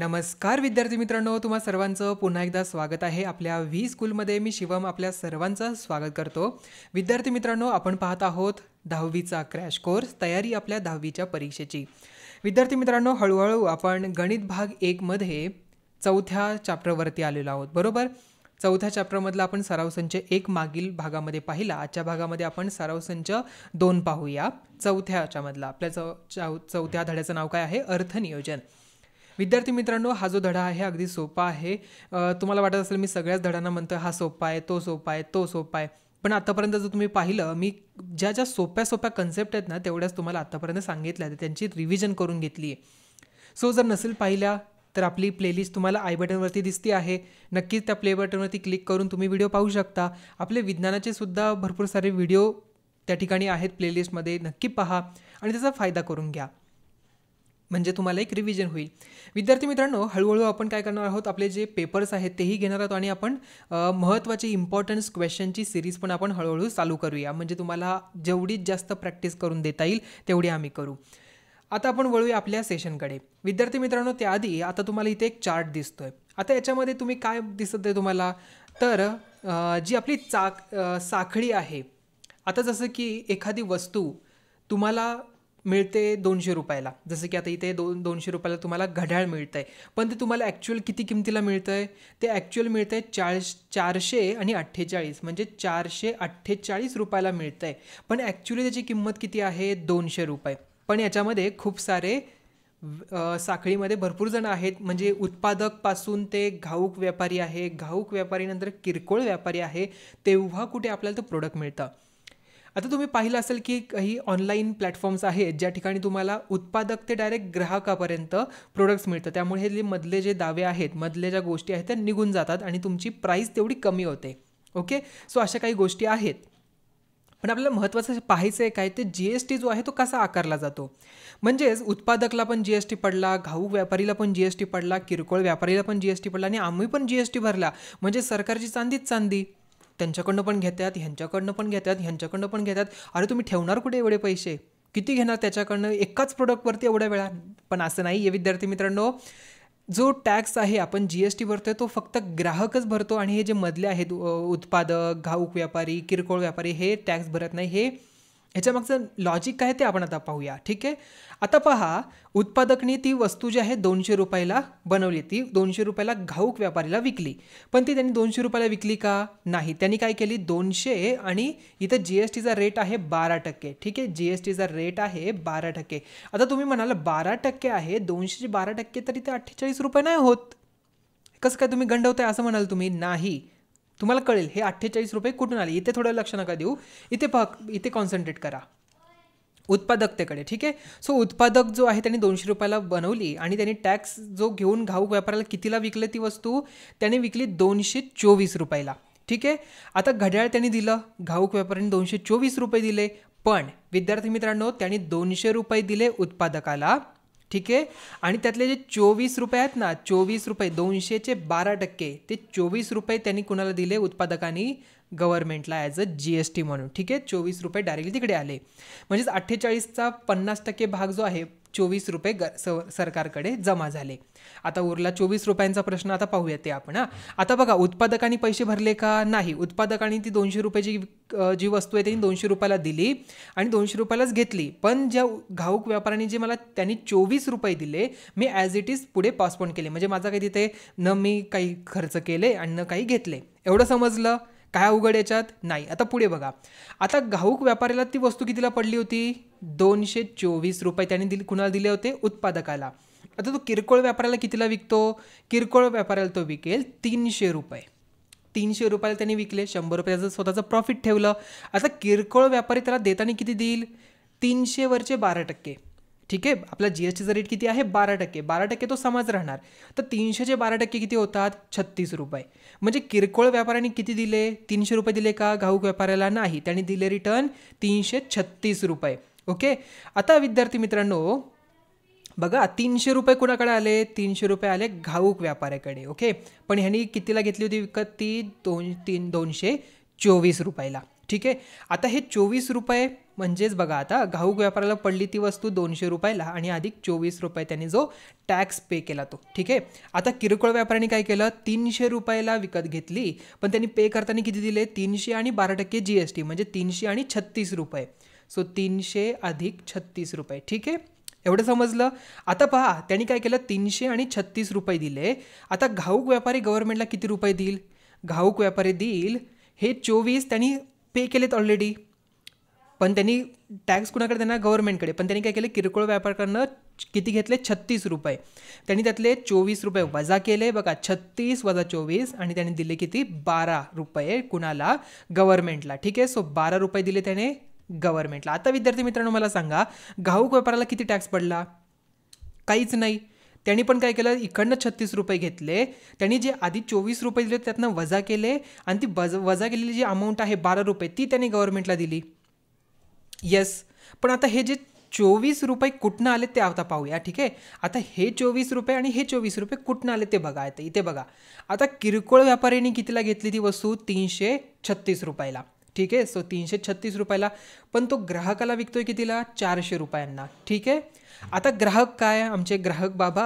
नमस्कार विद्यार्थी मित्रांनो तुम्हा सर्वांचं पुन्हा एकदा स्वागत आहे आपल्या व्ही स्कूलमध्ये मी शिवम आपल्या सर्वांचं स्वागत करतो विद्यार्थी मित्रांनो आपण पाहत आहोत दहावीचा क्रॅश कोर्स तयारी आपल्या दहावीच्या परीक्षेची विद्यार्थी मित्रांनो हळूहळू आपण गणित भाग एकमध्ये चौथ्या चॅप्टरवरती आलेलो आहोत बरोबर चौथ्या चॅप्टरमधला आपण सराव संच एक मागील भागामध्ये पाहिला आजच्या भागामध्ये आपण सराव संच दोन पाहूया चौथ्याच्यामधला आपल्या चौ चौथ्या धड्याचं नाव काय आहे अर्थनियोजन विद्यार्थी मित्रांनो हा जो धडा आहे अगदी सोपा आहे तुम्हाला वाटत असेल मी सगळ्याच धड्यांना म्हणतो हा सोपा आहे तो सोपा आहे तो सोपा आहे पण आतापर्यंत जर तुम्ही पाहिलं मी ज्या ज्या सोप्या सोप्या कन्सेप्ट आहेत ना तेवढ्याच तुम्हाला आत्तापर्यंत सांगितल्या तर त्यांची रिव्हिजन करून घेतली आहे सो जर नसेल पाहिल्या तर आपली प्लेलिस्ट तुम्हाला आय बटनवरती दिसते आहे नक्कीच त्या प्ले बटनवरती क्लिक करून तुम्ही व्हिडिओ पाहू शकता आपले विज्ञानाचे सुद्धा भरपूर सारे व्हिडिओ त्या ठिकाणी आहेत प्लेलिस्टमध्ये नक्की पहा आणि त्याचा फायदा करून घ्या म्हणजे तुम्हाला एक रिव्हिजन होईल विद्यार्थी मित्रांनो हळूहळू आपण काय करणार आहोत आपले जे पेपर्स आहेत तेही घेणार आहोत आणि आपण महत्त्वाचे इम्पॉर्टन्स क्वेश्चनची सिरीज पण आपण हळूहळू चालू करूया म्हणजे तुम्हाला जेवढीच जास्त प्रॅक्टिस करून देता येईल तेवढी आम्ही करू आता आपण वळूया आपल्या सेशनकडे विद्यार्थी मित्रांनो त्याआधी आता तुम्हाला इथे एक चार्ट दिसतो आहे आता याच्यामध्ये तुम्ही काय दिसत आहे तुम्हाला तर जी आपली चाक साखळी आहे आता जसं की एखादी वस्तू तुम्हाला मिळते दोनशे रुपयाला जसं की आता इथे दोन दोनशे रुपयाला तुम्हाला घड्याळ मिळतं आहे पण ते तुम्हाला ॲक्च्युअल किती किमतीला मिळतं आहे ते ॲक्च्युअल मिळतं आहे चार चारशे आणि अठ्ठेचाळीस म्हणजे चारशे अठ्ठेचाळीस रुपयाला मिळतं आहे पण ॲक्च्युली त्याची किंमत किती आहे दोनशे रुपये पण याच्यामध्ये खूप सारे साखळीमध्ये भरपूर जण आहेत म्हणजे उत्पादकपासून ते घाऊक व्यापारी आहे घाऊक व्यापारीनंतर किरकोळ व्यापारी आहे तेव्हा कुठे आपल्याला तो प्रोडक्ट मिळतं आता तुम्ही पाहिलं असेल की काही ऑनलाईन प्लॅटफॉर्म्स आहेत ज्या ठिकाणी तुम्हाला उत्पादक ते डायरेक्ट ग्राहकापर्यंत प्रोडक्ट्स मिळतं त्यामुळे हे मधले जे दावे आहेत मधल्या ज्या गोष्टी आहेत त्या निघून जातात आणि तुमची प्राईस तेवढी कमी होते ओके सो अशा काही गोष्टी आहेत पण आपल्याला महत्त्वाचं पाहायचं आहे काय ते जी एस टी जो आहे तो कसा आकारला जातो म्हणजेच उत्पादकला पण जी एस टी पडला घाऊक व्यापारीला पण जी एस टी पडला किरकोळ व्यापारीला पण जी एस टी पडला आणि आम्ही पण जी एस टी भरला म्हणजे सरकारची चांदीच चांदी त्यांच्याकडनं पण घेतात ह्यांच्याकडनं पण घेतात ह्यांच्याकडनं पण घेतात अरे तुम्ही ठेवणार कुठे एवढे पैसे किती घेणार त्याच्याकडनं एकाच प्रोडक्टवरती एवढ्या वेळा पण असं नाही हे विद्यार्थी मित्रांनो जो टॅक्स आहे आपण जी एस टी भरतो तो फक्त ग्राहकच भरतो आणि हे जे मधले आहेत उत्पादक घाऊक व्यापारी किरकोळ व्यापारी हे टॅक्स भरत नाही हे ह्याच्यामागचं लॉजिक काय ते आपण आता पाहूया ठीक आहे आता पहा उत्पादकने ती वस्तू जी आहे दोनशे रुपयाला बनवली ती दोनशे रुपयाला घाऊक व्यापारीला विकली पण ती त्यांनी दोनशे रुपयाला विकली का नाही त्यांनी काय केली दोनशे आणि इथं जी एस टीचा रेट आहे बारा टक्के ठीक आहे जी एस टीचा रेट आहे बारा टक्के आता तुम्ही म्हणाल बारा टक्के आहे दोनशेचे बारा टक्के तरी ते अठ्ठेचाळीस रुपये नाही होत कसं काय तुम्ही गंडवताय असं म्हणाल तुम्ही नाही तुम्हाला कळेल हे अठ्ठेचाळीस रुपये कुठून आले इथे थोडं लक्ष नका देऊ इथे बघ इथे कॉन्सन्ट्रेट करा उत्पादकतेकडे ठीक आहे सो उत्पादक जो आहे त्यांनी दोनशे रुपयाला बनवली आणि त्यांनी टॅक्स जो घेऊन घाऊक व्यापाराला कितीला विकले ती वस्तू त्याने विकली दोनशे चोवीस रुपयाला ठीक आहे आता घड्याळ त्यांनी दिलं घाऊक व्यापाऱ्याने दोनशे चोवीस रुपये दिले पण विद्यार्थी मित्रांनो त्यांनी दोनशे रुपये दिले उत्पादकाला ठीक आहे आणि त्यातले जे चोवीस रुपये आहेत ना चोवीस रुपये दोनशेचे बारा टक्के ते चोवीस रुपये त्यांनी कुणाला दिले उत्पादकांनी गव्हर्नमेंटला as a G S T म्हणून ठीक आहे चोवीस रुपये डायरेक्टली तिकडे आले म्हणजेच अठ्ठेचाळीसचा पन्नास टक्के भाग जो आहे चोवीस रुपये ग सरकारकडे जमा झाले आता उरला चोवीस रुपयांचा प्रश्न आता पाहूया ते आपण आता बघा उत्पादकांनी पैसे भरले का नाही उत्पादकांनी ती दोनशे रुपयाची जी वस्तू आहे त्यांनी दोनशे रुपयाला दिली आणि दोनशे रुपयालाच घेतली पण ज्या घाऊक व्यापाऱ्यांनी जे मला त्यांनी चोवीस रुपये दिले मी ॲज इट इज पुढे पासपोन केले म्हणजे माझा काही तिथे न मी काही खर्च केले आणि न काही घेतले एवढं समजलं काय उघड याच्यात नाही आता पुढे बघा आता घाऊक व्यापाऱ्याला ती वस्तू कितीला पडली होती दोनशे चोवीस रुपये त्यांनी दिल कुणाला दिले होते उत्पादकाला आता तो किरकोळ व्यापाऱ्याला कितीला विकतो किरकोळ व्यापाऱ्याला तो विकेल तीनशे रुपये तीनशे रुपयाला त्यांनी विकले शंभर रुपयाचं स्वतःचं प्रॉफिट ठेवलं आता किरकोळ व्यापारी त्याला देताना किती देईल तीनशेवरचे बारा टक्के ठीक आहे आपला जी एस टीचा रेट किती आहे बारा टक्के बारा टक्के तो समाज राहणार तर तीनशेचे बारा टक्के किती होतात छत्तीस रुपये म्हणजे किरकोळ व्यापाऱ्याने किती दिले तीनशे रुपये दिले का घाऊक व्यापाऱ्याला नाही त्याने दिले रिटर्न तीनशे छत्तीस रुपये ओके आता विद्यार्थी मित्रांनो बघा तीनशे रुपये कुणाकडे आले तीनशे रुपये आले घाऊक व्यापाऱ्याकडे ओके पण ह्यांनी कितीला घेतली होती विकत ती दोन तीन दोनशे चोवीस रुपयाला ठीक आहे आता हे चोवीस रुपये म्हणजेच बघा आता घाऊक व्यापाराला पडली ती वस्तू दोनशे रुपयाला आणि अधिक चोवीस रुपये त्यांनी जो टॅक्स पे केला तो ठीक आहे आता किरकोळ व्यापाऱ्यांनी काय केलं तीनशे रुपयाला विकत घेतली पण त्यांनी पे करताना किती दिले तीनशे आणि बारा टक्के जी एस टी म्हणजे तीनशे आणि छत्तीस रुपये सो तीनशे अधिक छत्तीस रुपये ठीक आहे एवढं समजलं आता पहा त्यांनी काय केलं तीनशे आणि छत्तीस रुपये दिले आता घाऊक व्यापारी गव्हर्नमेंटला किती रुपये देईल घाऊक व्यापारी देईल हे चोवीस त्यांनी पे केलेत ऑलरेडी पण त्यांनी टॅक्स कुणाकडे त्यांना गव्हर्नमेंटकडे पण त्यांनी काय केलं किरकोळ करणं किती घेतले छत्तीस रुपये त्यांनी त्यातले चोवीस रुपये वजा केले बघा छत्तीस वजा चोवीस आणि त्यांनी दिले किती बारा रुपये कुणाला गव्हर्नमेंटला ठीक आहे सो बारा रुपये दिले त्याने गव्हर्नमेंटला आता विद्यार्थी मित्रांनो मला सांगा घाऊक व्यापाराला किती टॅक्स पडला काहीच नाही त्यांनी पण काय केलं इकडनं छत्तीस रुपये घेतले त्यांनी जे आधी चोवीस रुपये दिले त्यातनं वजा केले आणि ती बज वजा केलेली जी अमाऊंट आहे बारा रुपये ती त्यांनी गव्हर्नमेंटला दिली येस पण आता हे जे चोवीस रुपये कुठनं आले ते आता पाहूया ठीक आहे आता हे चोवीस रुपये आणि हे चोवीस रुपये कुठनं आले ते बघा आता इथे बघा आता किरकोळ व्यापाऱ्यांनी कितीला घेतली ती वस्तू तीनशे छत्तीस रुपयाला ठीक आहे सो तीनशे छत्तीस रुपयाला पण तो ग्राहकाला विकतोय कितीला चारशे रुपयांना ठीक आहे आता ग्राहक काय आमचे ग्राहक बाबा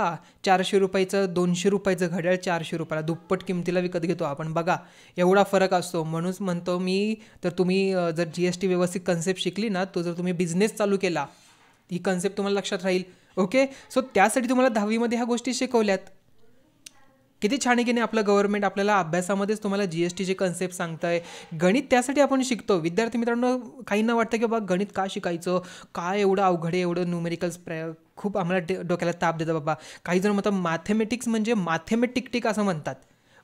चारशे रुपयाचं दोनशे रुपयाचं घड्याळ चारशे रुपयाला दुप्पट किमतीला विकत घेतो आपण बघा एवढा फरक असतो म्हणूनच म्हणतो मी तर तुम्ही जर जी एस टी व्यवस्थित कन्सेप्ट शिकली ना तो जर तुम्ही बिझनेस चालू केला ही कन्सेप्ट तुम्हाला लक्षात राहील ओके सो त्यासाठी तुम्हाला दहावीमध्ये ह्या गोष्टी शिकवल्यात किती छान की आपलं गव्हर्नमेंट आपल्याला अभ्यासामध्येच तुम्हाला जी एस टीचे कन्सेप्ट आहे गणित त्यासाठी आपण शिकतो विद्यार्थी मित्रांनो काहींना वाटतं की बाबा गणित का शिकायचं काय एवढं अवघड आहे एवढं न्युमेरिकल्स प्र खूप आम्हाला डोक्याला ताप देतं बाबा काही जण म्हणतात मॅथेमॅटिक्स म्हणजे टिक असं म्हणतात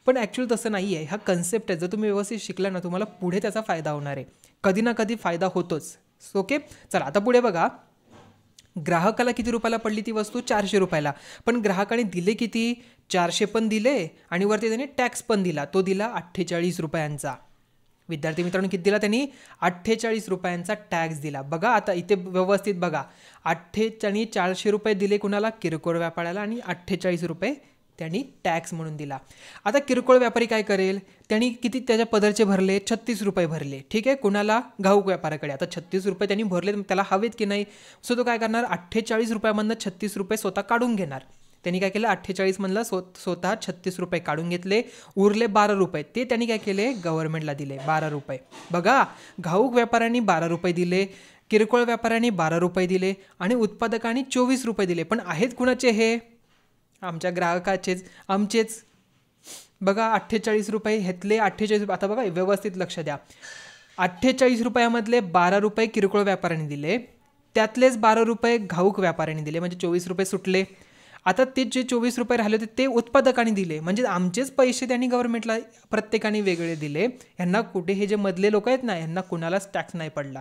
पण ॲक्च्युली तसं नाही आहे हा कन्सेप्ट आहे जर तुम्ही व्यवस्थित शिकला ना तुम्हाला पुढे त्याचा फायदा होणार आहे कधी ना कधी फायदा होतोच ओके चला आता पुढे बघा ग्राहकाला किती रुपयाला पडली ती वस्तू चारशे रुपयाला पण ग्राहकाने दिले किती चारशे पण दिले आणि वरती त्यांनी टॅक्स पण दिला तो दिला अठ्ठेचाळीस रुपयांचा विद्यार्थी मित्रांनो किती दिला त्यांनी अठ्ठेचाळीस रुपयांचा टॅक्स दिला बघा आता इथे व्यवस्थित बघा त्यांनी चारशे रुपये दिले कुणाला किरकोळ व्यापाऱ्याला आणि अठ्ठेचाळीस रुपये त्यांनी टॅक्स म्हणून दिला आता किरकोळ व्यापारी काय करेल त्यांनी किती त्याच्या पदरचे भरले छत्तीस रुपये भरले ठीक आहे कुणाला घाऊक व्यापाऱ्याकडे आता छत्तीस रुपये त्यांनी भरले त्याला हवेत की नाही सो तो काय करणार अठ्ठेचाळीस रुपयामधनं छत्तीस रुपये स्वतः काढून घेणार त्यांनी काय केलं अठ्ठेचाळीस मधला स्वतः छत्तीस रुपये काढून घेतले उरले बारा रुपये ते त्यांनी काय केले गव्हर्नमेंटला दिले बारा रुपये बघा घाऊक व्यापाऱ्यांनी बारा रुपये दिले किरकोळ व्यापाऱ्यांनी बारा रुपये दिले आणि उत्पादकांनी चोवीस रुपये दिले पण आहेत कुणाचे हे आमच्या ग्राहकाचेच आमचेच बघा अठ्ठेचाळीस रुपये घेतले अठ्ठेचाळीस रुपये आता बघा व्यवस्थित लक्ष द्या अठ्ठेचाळीस रुपयामधले बारा रुपये किरकोळ व्यापाऱ्यांनी दिले त्यातलेच बारा रुपये घाऊक व्यापाऱ्यांनी दिले म्हणजे चोवीस रुपये सुटले आता ते जे चोवीस रुपये राहिले होते ते उत्पादकांनी दिले म्हणजे आमचेच पैसे त्यांनी गव्हर्नमेंटला प्रत्येकाने वेगळे दिले यांना कुठे हे जे मधले लोक आहेत ना यांना कुणालाच टॅक्स नाही पडला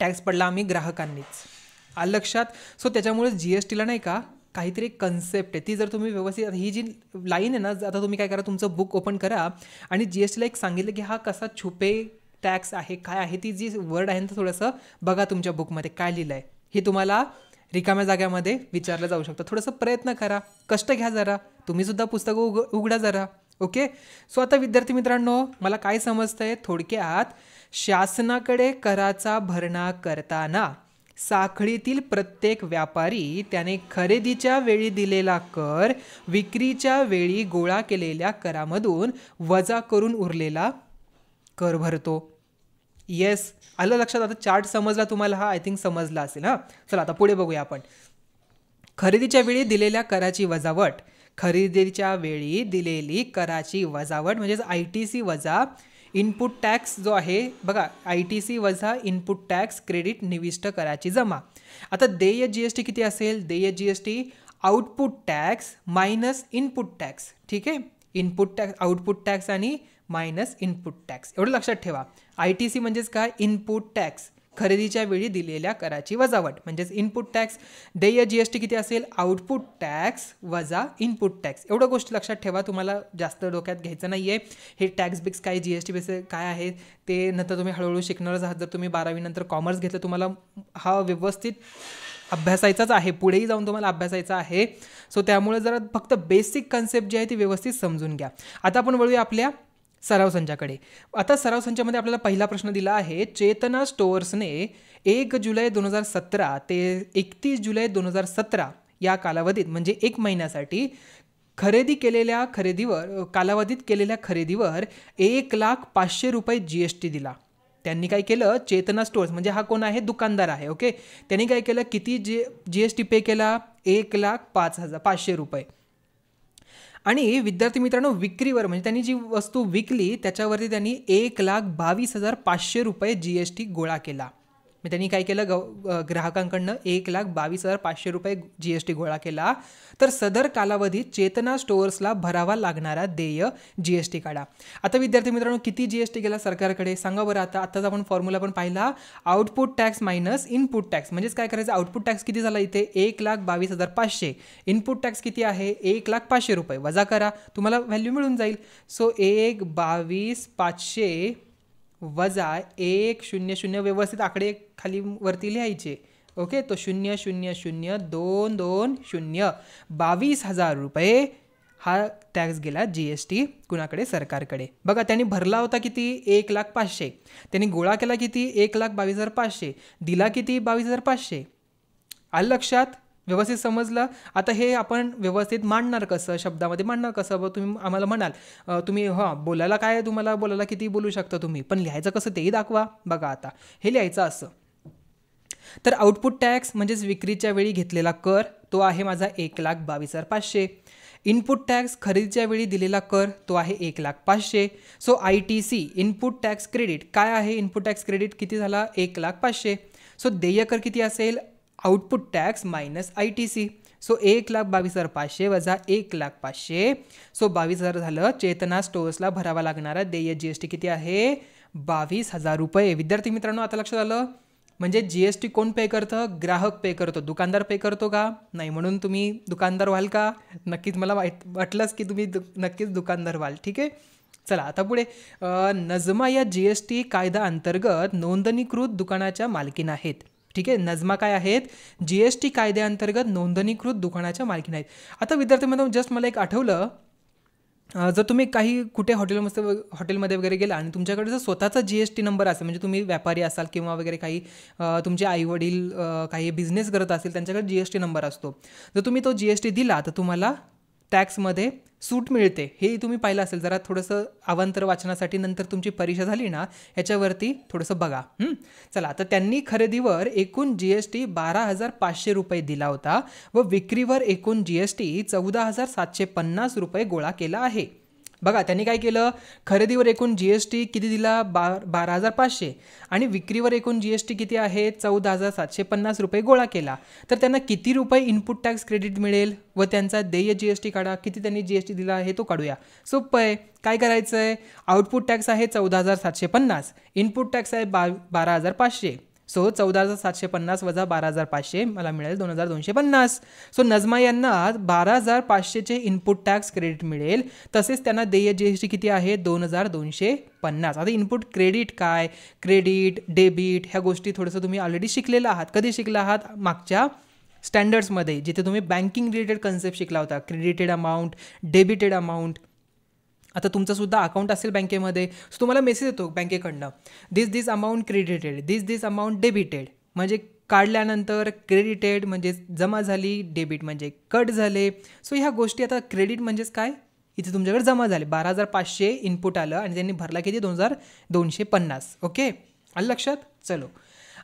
टॅक्स पडला आम्ही ग्राहकांनीच आ लक्षात सो त्याच्यामुळे जी एस टीला नाही का काहीतरी कन्सेप्ट आहे ती जर तुम्ही व्यवस्थित ही जी लाईन आहे ना आता तुम्ही काय करा तुमचं बुक ओपन करा आणि जी एस टीला एक सांगितलं की हा कसा छुपे टॅक्स आहे काय आहे ती जी वर्ड आहे ना थोडंसं बघा तुमच्या बुकमध्ये काय लिहिलं आहे हे तुम्हाला रिकाम्या जाग्यामध्ये विचारलं जाऊ शकतं थोडंसं प्रयत्न करा कष्ट घ्या जरा तुम्हीसुद्धा पुस्तकं उग उघडा जरा ओके सो आता विद्यार्थी मित्रांनो मला काय समजतंय थोडक्यात शासनाकडे कराचा भरणा करताना साखळीतील प्रत्येक व्यापारी त्याने खरेदीच्या वेळी दिलेला कर विक्रीच्या वेळी गोळा केलेल्या करामधून वजा करून उरलेला कर भरतो येस आलं लक्षात आता चार्ट समजला तुम्हाला हा आय थिंक समजला असेल हां चला आता पुढे बघूया आपण खरेदीच्या वेळी दिलेल्या कराची वजावट खरेदीच्या वेळी दिलेली कराची वजावट म्हणजेच आय टी सी वजा इनपुट टॅक्स जो आहे बघा आय टी सी वजा इनपुट टॅक्स क्रेडिट निविष्ट कराची जमा आता देय जी एस टी किती असेल देय G S T output tax minus input tax ठीक आहे इनपुट टॅक्स आउटपुट टॅक्स आणि मायनस इनपुट टॅक्स एवढं लक्षात ठेवा आय टी सी म्हणजेच काय इनपुट टॅक्स खरेदीच्या वेळी दिलेल्या कराची वजावट म्हणजेच इनपुट टॅक्स देय जी एस टी किती असेल आउटपुट टॅक्स वजा इनपुट टॅक्स एवढं गोष्ट लक्षात ठेवा तुम्हाला जास्त डोक्यात घ्यायचं नाही आहे हे टॅक्स बिक्स काय जी एस टी बेस काय आहे ते नंतर तुम्ही हळूहळू शिकणारच आहात जर तुम्ही बारावीनंतर कॉमर्स घेतलं तुम्हाला हा व्यवस्थित अभ्यासायचाच आहे पुढेही जाऊन तुम्हाला अभ्यासायचा आहे सो त्यामुळे जरा फक्त बेसिक कन्सेप्ट जी आहे ती व्यवस्थित समजून घ्या आता आपण वळूया आपल्या सराव संचाकडे आता सराव संचामध्ये आपल्याला पहिला प्रश्न दिला आहे चेतना स्टोअर्सने एक जुलै दोन हजार सतरा ते एकतीस जुलै दोन हजार सतरा या कालावधीत म्हणजे एक महिन्यासाठी खरेदी केलेल्या खरेदीवर कालावधीत केलेल्या खरेदीवर एक लाख पाचशे रुपये जी एस टी दिला त्यांनी काय केलं चेतना स्टोअर्स म्हणजे हा कोण आहे दुकानदार आहे ओके त्यांनी काय केलं किती जे जी एस टी पे केला एक लाख पाच हजार पाचशे रुपये आणि विद्यार्थी मित्रांनो विक्रीवर म्हणजे त्यांनी जी वस्तू विकली त्याच्यावरती त्यांनी एक लाख बावीस हजार पाचशे रुपये जी एस टी गोळा केला मग त्यांनी काय केलं ग्राहकांकडनं एक लाख बावीस हजार पाचशे रुपये जी एस टी गोळा केला तर सदर कालावधीत चेतना स्टोअर्सला भरावा लागणारा देय जी एस टी काढा आता विद्यार्थी मित्रांनो किती जी एस टी गेला सरकारकडे सांगा बरं आता आत्ताच आपण फॉर्म्युला पण पाहिला output tax minus input tax म्हणजेच काय करायचं आउटपुट टॅक्स किती झाला इथे एक लाख बावीस हजार पाचशे इनपुट टॅक्स किती आहे एक लाख पाचशे रुपये वजा करा तुम्हाला व्हॅल्यू मिळून जाईल सो एक बावीस पाचशे वजा एक शून्य शून्य व्यवस्थित आकडे खाली वरती लिहायचे ओके तो शून्य शून्य शून्य दोन दोन शून्य बावीस हजार रुपये हा टॅक्स गेला जी एस टी कुणाकडे सरकारकडे बघा त्यांनी भरला होता किती एक लाख पाचशे त्यांनी गोळा केला किती एक लाख बावीस हजार पाचशे दिला किती बावीस हजार पाचशे आलं लक्षात व्यवस्थित समजलं आता हे आपण व्यवस्थित मांडणार कसं शब्दामध्ये मांडणार कसं तुम्ही आम्हाला म्हणाल तुम्ही हां बोलायला काय तुम्हाला बोलायला किती बोलू शकता तुम्ही पण लिहायचं कसं तेही दाखवा बघा आता हे लिहायचं असं तर आउटपुट टॅक्स म्हणजेच विक्रीच्या वेळी घेतलेला कर तो आहे माझा एक लाख बावीस हजार पाचशे इनपुट टॅक्स खरेदीच्या वेळी दिलेला कर तो आहे एक लाख पाचशे so I T C input tax credit काय आहे इनपुट टॅक्स क्रेडिट किती झाला एक लाख पाचशे सो देय कर किती असेल output tax minus I T C so एक लाख बावीस हजार पाचशे वजा एक लाख पाचशे सो बावीस हजार झालं चेतना स्टोअर्सला भरावा लागणारा देय जी एस टी किती आहे बावीस हजार रुपये विद्यार्थी मित्रांनो आता लक्षात आलं म्हणजे जी एस टी कोण पे करतं ग्राहक पे करतो दुकानदार पे करतो का नाही म्हणून तुम्ही दुकानदार व्हाल का नक्कीच मला माहीत वाटलंच की तुम्ही दु नक्कीच दुकानदार व्हाल ठीक आहे चला आता पुढे नजमा या जी एस टी कायदा अंतर्गत नोंदणीकृत दुकानाच्या मालकीन आहेत ठीक आहे नजमा काय आहेत जी एस टी कायद्याअंतर्गत नोंदणीकृत दुकानाच्या मालकीने आहेत आता विद्यार्थी मित्रांनो जस्ट मला एक आठवलं जर तुम्ही काही कुठे हॉटेलमध्ये हॉटेलमध्ये वगैरे गेला आणि तुमच्याकडे जर स्वतःचा जी एस टी नंबर असेल म्हणजे तुम्ही व्यापारी असाल किंवा वगैरे काही तुमचे आईवडील काही बिझनेस करत असेल त्यांच्याकडे जी एस टी नंबर असतो जर तुम्ही तो जी एस टी दिला तर तुम्हाला टॅक्समध्ये सूट मिळते हे तुम्ही पाहिलं असेल जरा थोडंसं अवांतर वाचनासाठी नंतर तुमची परीक्षा झाली ना याच्यावरती थोडंसं बघा चला तर त्यांनी खरेदीवर एकूण जी एस टी बारा हजार पाचशे रुपये दिला होता व विक्रीवर एकूण जी एस टी चौदा हजार सातशे पन्नास रुपये गोळा केला आहे बघा त्यांनी काय केलं खरेदीवर एकूण जी एस टी किती दिला बार बारा हजार पाचशे आणि विक्रीवर एकूण जी एस टी किती आहे चौदा हजार सातशे पन्नास रुपये गोळा केला तर त्यांना किती रुपये इनपुट टॅक्स क्रेडिट मिळेल व त्यांचा देय जी एस टी काढा किती त्यांनी जी एस टी दिला आहे तो काढूया सोपं आहे काय करायचं आहे आउटपुट टॅक्स आहे चौदा हजार सातशे पन्नास इनपुट टॅक्स आहे बा बारा हजार पाचशे सो चौदा हजार सातशे पन्नास वजा बारा हजार पाचशे मला मिळेल दोन हजार दोनशे पन्नास सो नजमा यांना आज बारा हजार पाचशेचे इनपुट टॅक्स क्रेडिट मिळेल तसेच त्यांना देय जी एस टी किती आहे दोन हजार दोनशे पन्नास आता इनपुट क्रेडिट काय क्रेडिट डेबिट ह्या गोष्टी थोडंसं तुम्ही ऑलरेडी शिकलेला आहात कधी शिकला आहात मागच्या स्टँडर्ड्समध्ये जिथे तुम्ही बँकिंग रिलेटेड कन्सेप्ट शिकला होता क्रेडिटेड अमाऊंट डेबिटेड अमाऊंट आता तुमचं सुद्धा अकाउंट असेल बँकेमध्ये सो तुम्हाला मेसेज येतो बँकेकडनं this this amount credited this this amount debited म्हणजे काढल्यानंतर क्रेडिटेड म्हणजे जमा झाली डेबिट म्हणजे कट झाले सो ह्या गोष्टी आता क्रेडिट म्हणजेच काय इथे तुमच्याकडे जमा झाले बारा हजार पाचशे इनपुट आलं आणि त्यांनी भरला किती दोन हजार दोनशे पन्नास ओके आलं लक्षात चलो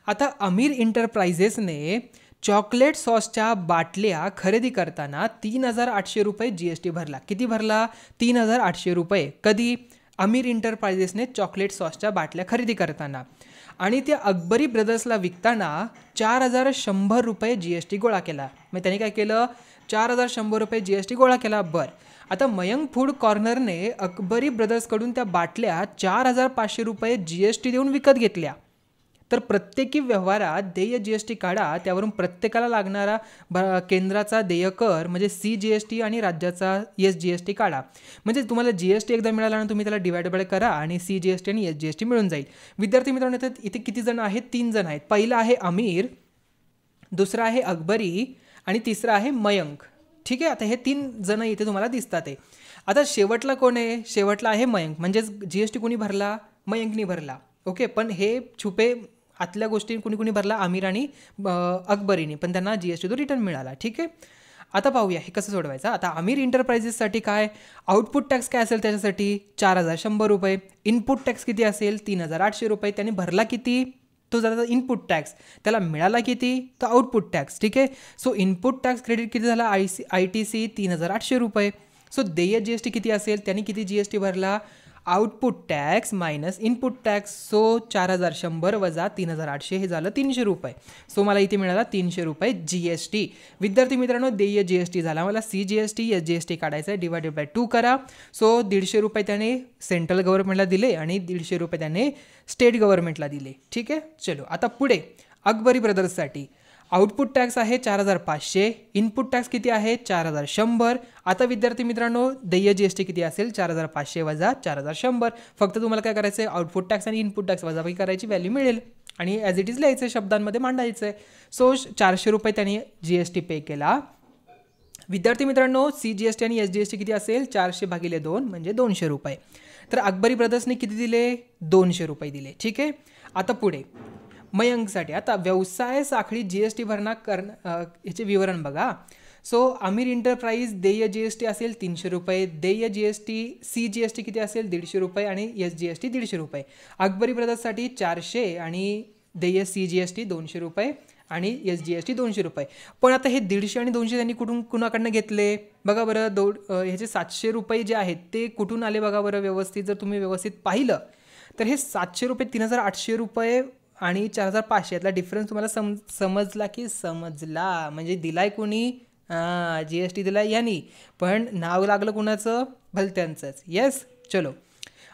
आता अमीर इंटरप्राइजेसने चॉकलेट सॉसच्या बाटल्या खरेदी करताना तीन हजार आठशे रुपये जी एस टी भरला किती भरला तीन हजार आठशे रुपये कधी अमीर इंटरप्रायजेसने चॉकलेट सॉसच्या बाटल्या खरेदी करताना आणि त्या अकबरी ब्रदर्सला विकताना चार हजार शंभर रुपये जी एस टी गोळा केला मग त्यांनी काय केलं चार हजार शंभर रुपये जी एस टी गोळा केला बरं आता मयंग फूड कॉर्नरने अकबरी ब्रदर्सकडून त्या बाटल्या चार हजार पाचशे रुपये जी एस टी देऊन विकत घेतल्या तर प्रत्येकी व्यवहारात देय जी एस टी काढा त्यावरून प्रत्येकाला लागणारा भ केंद्राचा देय कर म्हणजे सी जी एस टी आणि राज्याचा एस जी एस टी काढा म्हणजे तुम्हाला जी एस टी एकदा मिळाला आणि तुम्ही त्याला डिवाइड बाय करा आणि सी जी एस टी आणि एस जी एस टी मिळून जाईल विद्यार्थी मित्रांनो इथे इथे किती जण आहेत तीन जण आहेत पहिला आहे अमीर दुसरा आहे अकबरी आणि तिसरा आहे मयंक ठीक आहे आता हे तीन जण इथे तुम्हाला दिसतात आहे आता शेवटला कोण आहे शेवटला आहे मयंक म्हणजेच जी एस टी कोणी भरला मयंकनी भरला ओके पण हे छुपे आतल्या गोष्टी कुणी कुणी भरला आमिर आणि अकबरीने पण त्यांना जी एस टी तो रिटर्न मिळाला ठीक आहे आता पाहूया हे कसं सोडवायचं आता आमिर इंटरप्राइजेससाठी काय आउटपुट टॅक्स काय असेल त्याच्यासाठी चार हजार शंभर रुपये इनपुट टॅक्स किती असेल तीन हजार आठशे रुपये त्यांनी भरला किती तो झाला इनपुट टॅक्स त्याला मिळाला किती तर आउटपुट टॅक्स ठीक आहे सो इनपुट टॅक्स क्रेडिट किती झाला I C I T C तीन हजार आठशे रुपये सो देय जी एस टी किती असेल त्याने किती जी एस टी भरला output tax minus input tax so चार हजार शंभर वजा तीन हजार आठशे हे झालं तीनशे रुपये सो मला इथे मिळाला तीनशे रुपये जी एस टी विद्यार्थी मित्रांनो देय जी एस टी झाला मला C G S T S G S T काढायचं आहे डिवायडेड बाय टू करा सो दीडशे रुपये त्याने सेंट्रल गव्हर्नमेंटला दिले आणि दीडशे रुपये त्याने स्टेट गव्हर्नमेंटला दिले ठीक आहे चलो आता पुढे अकबरी ब्रदर्ससाठी आउटपुट टॅक्स आहे चार हजार पाचशे इनपुट टॅक्स किती आहे चार हजार शंभर आता विद्यार्थी मित्रांनो देय जी एस टी किती असेल चार हजार पाचशे वजा चार हजार शंभर फक्त तुम्हाला काय करायचं आहे आउटपुट टॅक्स आणि इनपुट टॅक्स वजाबाकी करायची व्हॅल्यू मिळेल आणि ॲज इट इज लिहायचं शब्दांमध्ये मांडायचं आहे सो चारशे रुपये त्यांनी जी एस टी पे केला विद्यार्थी मित्रांनो सी जी एस टी आणि एस जी एस टी किती असेल चारशे भागिले दोन म्हणजे दोनशे रुपये तर अकबरी ब्रदर्सने किती दिले दोनशे रुपये दिले ठीक आहे आता पुढे मयंकसाठी आता व्यवसाय साखळी जी एस टी भरणा करण ह्याचे विवरण बघा सो आमिर इंटरप्राईज देय जी एस टी असेल तीनशे रुपये देय G S T C G S T किती असेल दीडशे रुपये आणि एस जी एस टी दीडशे रुपये अकबरी ब्रदर्ससाठी चारशे आणि देय सी जी एस टी दोनशे रुपये आणि एस जी एस टी दोनशे रुपये पण आता हे दीडशे आणि दोनशे त्यांनी कुठून कुणाकडनं घेतले बघा बरं दो ह्याचे सातशे रुपये जे आहेत ते कुठून आले बघा बरं व्यवस्थित जर तुम्ही व्यवस्थित पाहिलं तर हे सातशे रुपये तीन हजार आठशे रुपये आणि चार हजार पाचशे यातला डिफरन्स तुम्हाला सम समजला की समजला म्हणजे दिलाय कोणी जी एस टी दिलाय यांनी पण नाव लागलं कुणाचं भलत्यांचंच येस चलो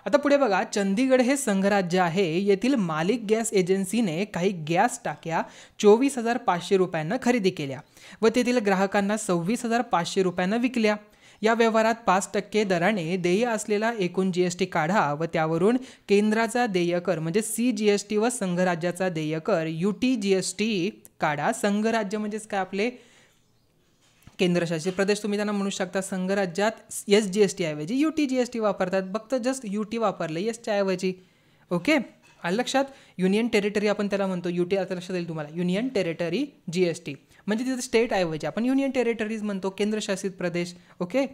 आता पुढे बघा चंदीगड हे संघराज्य आहे येथील मालिक गॅस एजन्सीने काही गॅस टाक्या चोवीस हजार पाचशे रुपयांना खरेदी केल्या व तेथील ग्राहकांना सव्वीस हजार पाचशे रुपयांना विकल्या या व्यवहारात पाच टक्के दराने देय असलेला एकूण जी एस टी काढा व त्यावरून केंद्राचा देय कर म्हणजे सी जी एस टी व संघराज्याचा देय कर U T G S T काढा संघराज्य म्हणजेच काय आपले केंद्रशासित प्रदेश तुम्ही त्यांना म्हणू शकता संघराज्यात एस जी एस टी ऐवजी U T G S T वापरतात फक्त जस्ट यू टी वापरलं एस ऐवजी ओके लक्षात युनियन टेरिटरी आपण त्याला म्हणतो यू टी आता लक्षात येईल तुम्हाला union territory G S T म्हणजे तिथं स्टेट ऐवजी आपण युनियन टेरिटरीज म्हणतो केंद्रशासित प्रदेश ओके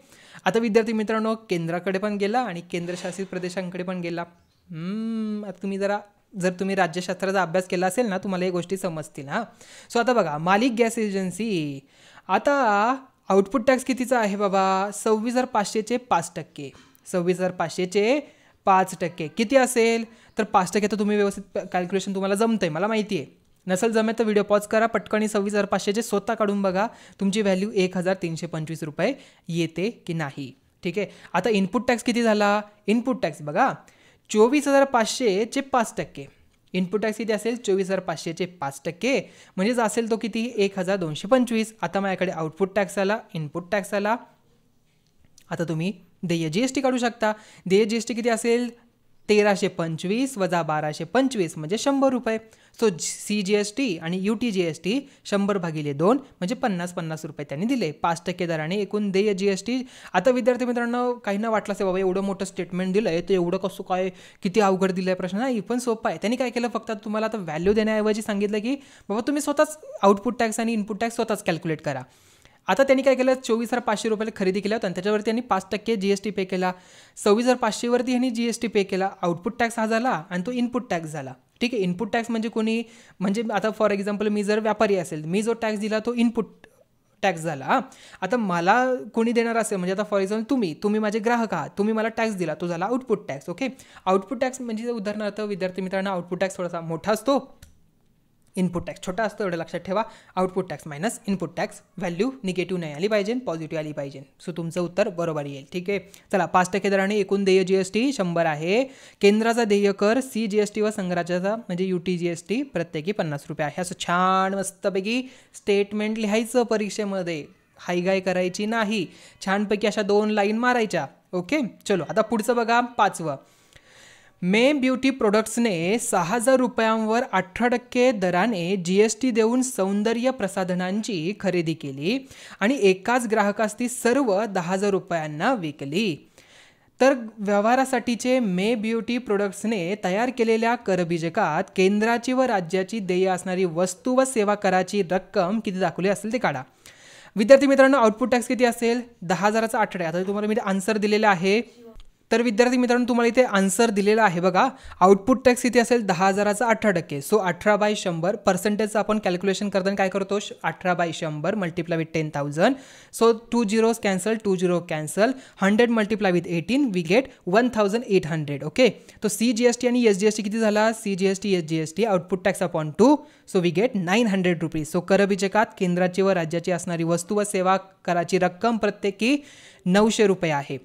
आता विद्यार्थी मित्रांनो केंद्राकडे पण गेला आणि केंद्रशासित प्रदेशांकडे पण गेला आता तुम्ही जरा जर तुम्ही राज्यशास्त्राचा अभ्यास केला असेल ना तुम्हाला या गोष्टी समजतील हां सो आता बघा मालिक गॅस एजन्सी आता आउटपुट टॅक्स कितीचा आहे बाबा सव्वीस हजार पाचशेचे पाच टक्के सव्वीस हजार पाचशेचे पाच टक्के किती असेल तर पाच टक्के तर तुम्ही व्यवस्थित कॅल्क्युलेशन तुम्हाला जमतं आहे मला माहिती आहे नसेल जमेल तर व्हिडिओ पॉज करा पटकनी सव्वीस हजार पाचशेचे स्वतः काढून बघा तुमची व्हॅल्यू एक हजार तीनशे पंचवीस रुपये येते की नाही ठीक आहे आता इनपुट टॅक्स किती झाला इनपुट टॅक्स बघा चोवीस हजार पाचशेचे पाच टक्के इनपुट टॅक्स किती असेल चोवीस हजार पाचशेचे पाच टक्के म्हणजेच असेल तो किती एक हजार दोनशे पंचवीस आता माझ्याकडे आउटपुट टॅक्स आला इनपुट टॅक्स आला आता तुम्ही देय जी एस टी काढू शकता देय जी एस टी किती असेल तेराशे पंचवीस वजा बाराशे पंचवीस म्हणजे शंभर रुपये so C G S T आणि U T G S T शंभर भागिले दोन म्हणजे पन्नास पन्नास रुपये त्यांनी दिले पाच टक्के दराने एकूण देय जी एस टी आता विद्यार्थी मित्रांनो काही ना वाटलं असेल बाबा एवढं मोठं स्टेटमेंट दिलं आहे तर एवढं कसं काय किती अवघड दिलं आहे प्रश्न नाही पण सोपं आहे त्यांनी काय केलं फक्त तुम्हाला आता व्हॅल्यू देण्याऐवजी सांगितलं की बाबा तुम्ही स्वतःच आउटपुट टॅक्स आणि इनपुट टॅक्स स्वतःच कॅल्क्युलेट करा आता त्यांनी काय केलं चोवीस हजार पाचशे रुपयाला खरेदी केल्या होत्या त्याच्यावरती त्यांनी पाच टक्के जी एस टी पे केला सव्वीस हजार पाचशेवरती ह्यांनी जी एस टी पे केला आउटपुट टॅक्स हा झाला आणि तो इनपुट टॅक्स झाला ठीक आहे इनपुट टॅक्स म्हणजे कोणी म्हणजे आता फॉर एक्झाम्पल मी जर व्यापारी असेल मी जो टॅक्स दिला तो इनपुट टॅक्स झाला आता मला कोणी देणार असेल म्हणजे आता फॉर एक्झाम्पल तुम्ही तुम्ही माझे ग्राहक आहात तुम्ही मला टॅक्स दिला तो झाला output tax okay output tax म्हणजे उदाहरणार्थ विद्यार्थी मित्रांना आउटपुट टॅक्स थोडासा मोठा असतो इनपुट टॅक्स छोटा असतो एवढं लक्षात ठेवा output tax minus input tax value negative नाही आली पाहिजे पॉझिटिव्ह आली पाहिजे सो तुमचं उत्तर बरोबर येईल ठीक आहे चला पाच टक्के दराने एकूण देय जी एस टी शंभर आहे केंद्राचा देय कर सी जी एस टी व संग्राचाचा म्हणजे U T G S T प्रत्येकी पन्नास रुपये आहे असं छान मस्तपैकी स्टेटमेंट लिहायचं परीक्षेमध्ये हायगाय करायची नाही छानपैकी अशा दोन लाईन मारायच्या ओके चलो आता पुढचं बघा पाचवं मे ब्युटी प्रोडक्ट्सने सहा हजार रुपयांवर अठरा टक्के दराने जी एस टी देऊन सौंदर्य प्रसाधनांची खरेदी केली आणि एकाच ग्राहकास ती सर्व दहा हजार रुपयांना विकली तर व्यवहारासाठीचे मे ब्युटी प्रोडक्ट्सने तयार केलेल्या करबीजकात केंद्राची व राज्याची देय असणारी वस्तू व सेवा कराची रक्कम किती दाखवली असेल ते काढा विद्यार्थी मित्रांनो आउटपुट टॅक्स किती असेल दहा हजाराचा आठवड्या आता तुम्हाला मी आन्सर दिलेला आहे तर विद्यार्थी मित्रांनो तुम्हाला इथे आन्सर दिलेला आहे बघा आउटपुट टॅक्स इथे असेल दहा हजाराचा अठरा टक्के सो अठरा बाय शंभर पर्सेंटेजचं आपण कॅल्क्युलेशन करताना काय करतो अठरा बाय शंभर multiply with ten thousand so two zeros cancel two zero cancel hundred multiply with eighteen we get one thousand eight hundred okay तो सी जी एस टी आणि एस जी एस टी किती झाला C G S T S G S T output tax upon two so we get nine hundred rupees so कर विचकात केंद्राची व राज्याची असणारी वस्तू व सेवा कराची रक्कम प्रत्येकी नऊशे रुपये आहे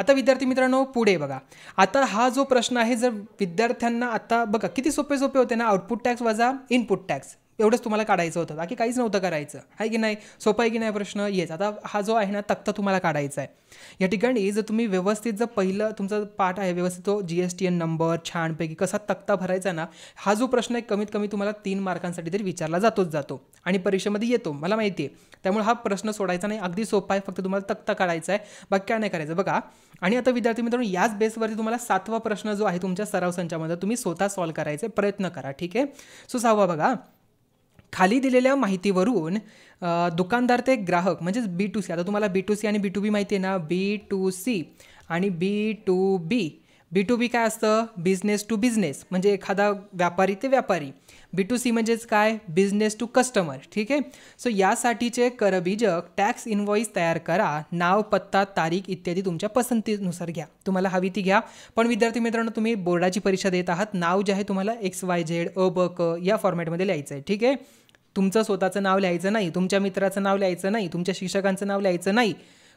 आता विद्यार्थी मित्रांनो पुढे बघा आता हा जो प्रश्न आहे जर विद्यार्थ्यांना आता बघा किती सोपे सोपे होते ना आउटपुट टॅक्स वजा इनपुट टॅक्स एवढंच तुम्हाला काढायचं होतं बाकी काहीच नव्हतं करायचं आहे की नाही सोपं आहे की नाही प्रश्न येत आता हा जो आहे ना तक्ता तुम्हाला काढायचा आहे या ठिकाणी जर तुम्ही व्यवस्थित जर पहिलं तुमचा पाठ आहे व्यवस्थित तो G S T N number छानपैकी कसा तक्ता भरायचा ना हा जो प्रश्न आहे कमीत कमी तुम्हाला तीन मार्कांसाठी तरी विचारला जातोच जातो आणि परीक्षेमध्ये येतो मला माहिती आहे त्यामुळे हा प्रश्न सोडायचा नाही अगदी सोपा आहे फक्त तुम्हाला तक्ता काढायचा आहे बाकी काय नाही करायचं बघा आणि आता विद्यार्थी मित्रांनो याच बेसवरती तुम्हाला सातवा प्रश्न जो आहे तुमच्या सराव संचामध्ये तुम्ही स्वतः सॉल्व्ह करायचे प्रयत्न करा ठीक आहे सो सहावा बघा खाली दिलेल्या माहितीवरून दुकानदार ते ग्राहक म्हणजेच बी टू सी आता तुम्हाला बी टू सी आणि बी टू बी माहिती आहे ना बी टू सी आणि बी to be B to be काय असतं बिझनेस टू बिझनेस म्हणजे एखादा व्यापारी ते व्यापारी बी टू सी म्हणजेच काय बिझनेस टू कस्टमर ठीक आहे सो यासाठीचे करबीजक टॅक्स इनव्हॉइस तयार करा नाव पत्ता तारीख इत्यादी तुमच्या पसंतीनुसार घ्या तुम्हाला हवी ती घ्या पण विद्यार्थी मित्रांनो तुम्ही बोर्डाची परीक्षा देत आहात नाव जे आहे तुम्हाला एक्स वाय झेड अ ब क या फॉर्मॅटमध्ये लिहायचं आहे ठीक आहे तुमचं स्वतःचं नाव लिहायचं नाही तुमच्या मित्राचं नाव लिहायचं नाही तुमच्या शिक्षकांचं नाव लिहायचं नाही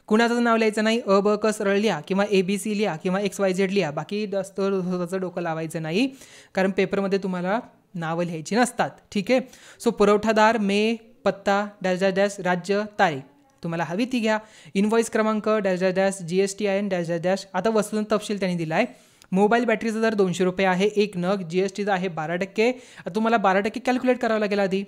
कुणाचं नाव लिहायचं नाही अ ब क सरळ लिहा किंवा ए बी सी लिहा किंवा एक्स वाय झेड लिहा बाकी जास्त स्वतःचं डोकं लावायचं नाही कारण पेपरमध्ये तुम्हाला नावं लिहायची नसतात ठीक आहे सो पुरवठादार मे पत्ता डॅश डॅश राज्य तारीख तुम्हाला हवी ती घ्या इनव्हॉइस क्रमांक dash dash G S T I N dash dash आता वस्तूंचा तपशील त्यांनी दिला आहे मोबाईल बॅटरीचा दर दोनशे रुपये आहे एक नग जी एस टीचा आहे बारा टक्के तुम्हाला बारा टक्के कॅल्क्युलेट करावं लागेल आधी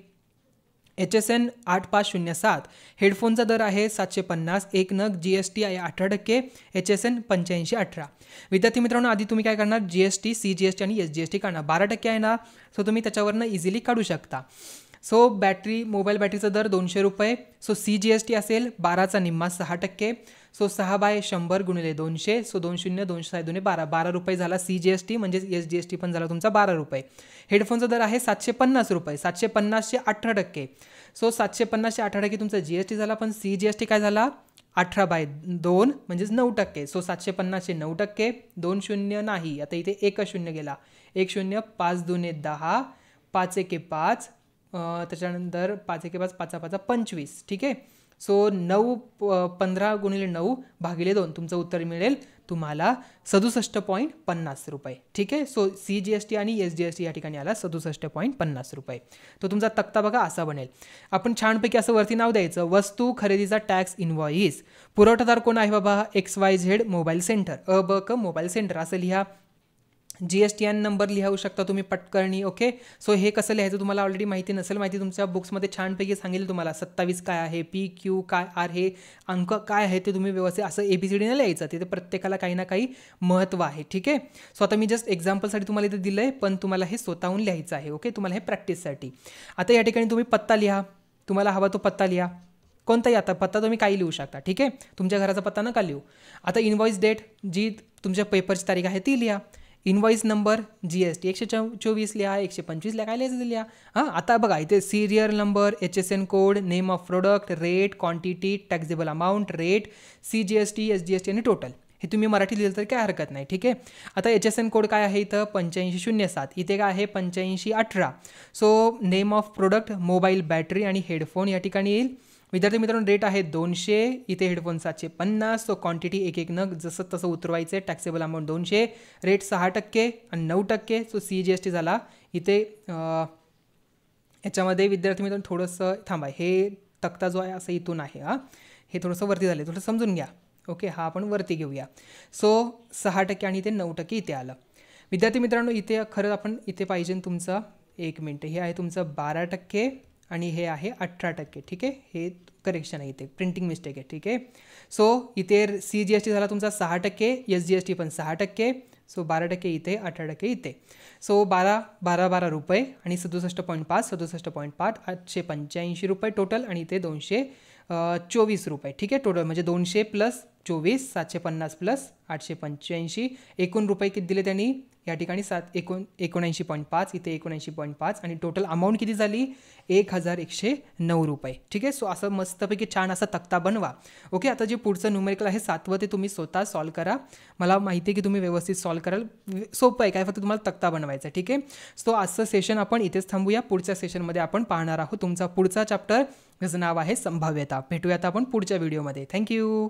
एच एस एन आठ पाच शून्य सात हेडफोनचा दर आहे सातशे पन्नास एक नग जी एस टी आहे अठरा टक्के एच एस एन पंच्याऐंशी अठरा विद्यार्थी मित्रांनो आधी तुम्ही काय करणार G S T C G S T आणि एस जी एस टी काढणार बारा टक्के आहे ना सो तुम्ही त्याच्यावरनं इझिली काढू शकता सो बॅटरी मोबाईल बॅटरीचा दर दोनशे रुपये so C G S T असेल बाराचा निम्मा सहा टक्के सो सहा बाय शंभर गुणिले दोनशे सो दोन शून्य दोनशे साय दोन्ही बारा बारा रुपये झाला सी जी एस टी म्हणजे एस जी एस टी पण झाला तुमचा बारा रुपये हेडफोनचा दर आहे सातशे पन्नास रुपये सातशे पन्नासशे अठरा टक्के सो सातशे पन्नासशे अठरा टक्के तुमचा जी एस टी झाला पण सी जी एस टी काय झाला अठरा बाय दोन म्हणजेच नऊ टक्के सो सातशे पन्नासशे नऊ टक्के दोन शून्य नाही आता इथे एक शून्य गेला एक शून्य पाच दोन दहा पाच एके पाच त्याच्यानंतर पाच एके पाच पाचा पाचा पंचवीस ठीक आहे सो नऊ पंधरा गुणिले नऊ भागिले दोन तुमचं उत्तर मिळेल तुम्हाला सदुसष्ट पॉईंट पन्नास रुपये ठीक आहे so C G S T आणि एस जी एस टी या ठिकाणी आला सदुसष्ट पॉईंट पन्नास रुपये तो तुमचा तक्ता बघा असा बनेल आपण छानपैकी असं वरती नाव द्यायचं वस्तू खरेदीचा टॅक्स इनवॉईस पुरवठादार कोण आहे बाबा X Y Z mobile centre अ ब क मोबाईल सेंटर असं लिहा G S T N number लिहू शकता तुम्ही पटकर्णी ओके सो हे कसं लिहायचं तुम्हाला ऑलरेडी माहिती नसेल माहिती तुमच्या बुक्समध्ये छानपैकी सांगेल तुम्हाला सत्तावीस काय आहे पी क्यू काय आर हे अंक काय आहे ते तुम्ही व्यवस्थित असं ए बी सी डीने लिहायचं तिथे प्रत्येकाला काही ना काही महत्त्व आहे ठीक आहे सो आता मी जस्ट एक्झाम्पलसाठी तुम्हाला इथे दिलं आहे पण तुम्हाला हे स्वतःहून लिहायचं आहे ओके तुम्हाला हे प्रॅक्टिससाठी आता या ठिकाणी तुम्ही पत्ता लिहा तुम्हाला हवा तो पत्ता लिहा कोणताही आता पत्ता तुम्ही काही लिहू शकता ठीक आहे तुमच्या घराचा पत्ता नका लिहू आता इनवॉईस डेट जी तुमच्या पेपरची तारीख आहे ती लिहा invoice number G S T एकशे चौ चोवीस लिहा एकशे पंचवीसला काय लिहायचं लिहा हां आता बघा इथे serial number H S N code name of product rate quantity taxable amount rate C G S T S G S T आणि टोटल हे तुम्ही मराठी लिहिलं तर काय हरकत नाही ठीक आहे आता एच एस एन कोड काय आहे इथं पंच्याऐंशी शून्य सात इथे काय आहे पंच्याऐंशी अठरा so name of product mobile battery आणि हेडफोन या ठिकाणी येईल विद्यार्थी मित्रांनो रेट आहे दोनशे इथे हेडफोन सातशे पन्नास सो क्वांटिटी एक एक नग जसं तसं उतरवायचं आहे टॅक्सेबल अमाऊंट दोनशे रेट सहा टक्के आणि नऊ टक्के so C G S T झाला इथे याच्यामध्ये विद्यार्थी मित्रांनो थोडंसं थांबा हे तक्ता जो आहे असं इथून आहे हां हे थोडंसं वरती झालं थोडं समजून घ्या ओके हा आपण वरती घेऊया सो सहा टक्के आणि इथे नऊ टक्के इथे आलं विद्यार्थी मित्रांनो इथे खरंच आपण इथे पाहिजे तुमचं एक मिनटं हे आहे तुमचं बारा टक्के आणि हे आहे अठरा टक्के ठीक आहे हे करेक्शन आहे इथे प्रिंटिंग मिस्टेक आहे ठीक आहे सो इथे सी जी एस टी झाला तुमचा सहा टक्के एस जी एस टी पण सहा टक्के सो बारा टक्के इथे अठरा टक्के इथे सो बारा बारा बारा रुपये आणि सदुसष्ट पॉईंट पाच सदुसष्ट पॉईंट पाच आठशे पंच्याऐंशी रुपये टोटल आणि इथे दोनशे चोवीस रुपये ठीक आहे टोटल म्हणजे दोनशे प्लस चोवीस सातशे पन्नास प्लस आठशे पंच्याऐंशी एकूण रुपये किती दिले त्यांनी या ठिकाणी सात एकोण एकोणऐंशी पॉईंट पाच इथे एकोणऐंशी पॉईंट पाच आणि टोटल अमाऊंट किती झाली एक हजार एकशे नऊ रुपये ठीक आहे सो असं मस्तपैकी छान असा तक्ता बनवा ओके आता जे पुढचं न्यूमेरिकल आहे सातवं ते तुम्ही स्वतः सॉल्व करा मला माहिती आहे की तुम्ही व्यवस्थित सॉल्व कराल सोपं आहे काय फक्त तुम्हाला तक्ता बनवायचा ठीक आहे सो आजचं सेशन आपण इथेच थांबूया पुढच्या सेशनमध्ये आपण पाहणार आहोत तुमचा पुढचा चॅप्टर ज्याचं नाव आहे संभाव्यता भेटूयात आपण पुढच्या व्हिडिओमध्ये थँक्यू